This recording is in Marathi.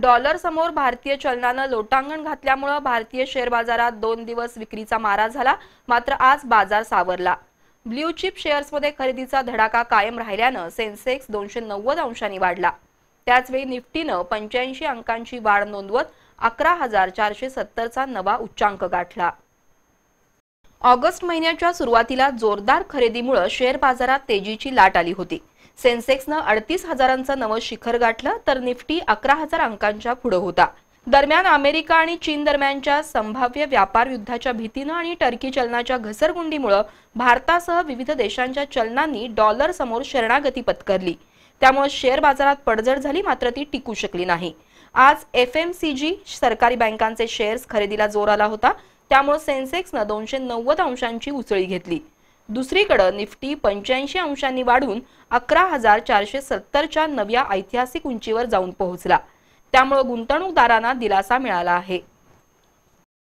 डॉलर समोर भारतीय चलनानं लोटांगण घातल्यामुळे भारतीय शेअर बाजारात दोन दिवस विक्रीचा मारा झाला मात्र आज बाजार सावरला ब्ल्यू चिप शेअर्समध्ये खरेदीचा धडाका कायम राहिल्यानं सेन्सेक्स दोनशे नव्वद अंशांनी वाढला त्याचवेळी निफ्टीनं पंच्याऐंशी अंकांची वाढ नोंदवत अकरा हजार चारशे सत्तरचा नवा उच्चांक गाठला ऑगस्ट महिन्याच्या सुरुवातीला जोरदार खरेदीमुळे शेअर बाजारात तेजीची लाट आली होती सेन्सेक्सनं अडतीस हजारांचं नवं शिखर गाठलं तर निफ्टी अकरा हजार अंकांच्या पुढे होता दरम्यान अमेरिका आणि चीन दरम्यानच्या संभाव्य व्यापार युद्धाच्या भीतीनं आणि टर्की चलनाच्या घसरगुंडीमुळं भारतासह विविध देशांच्या चलनांनी डॉलर समोर शरणागती पत्करली त्यामुळे शेअर बाजारात पडझड झाली मात्र ती टिकू शकली नाही आज एफ एम सी जी सरकारी बँकांचे शेअर्स खरेदीला जोर आला होता त्यामुळे सेन्सेक्सनं दोनशे नव्वद अंशांची उचळी घेतली दुसरीकडं निफ्टी पंच्याऐंशी अंशांनी वाढून अकरा हजार चारशे सत्तरच्या नव्या ऐतिहासिक उंचीवर जाऊन पोहोचला त्यामुळे गुंतवणूकदारांना दिलासा मिळाला आहे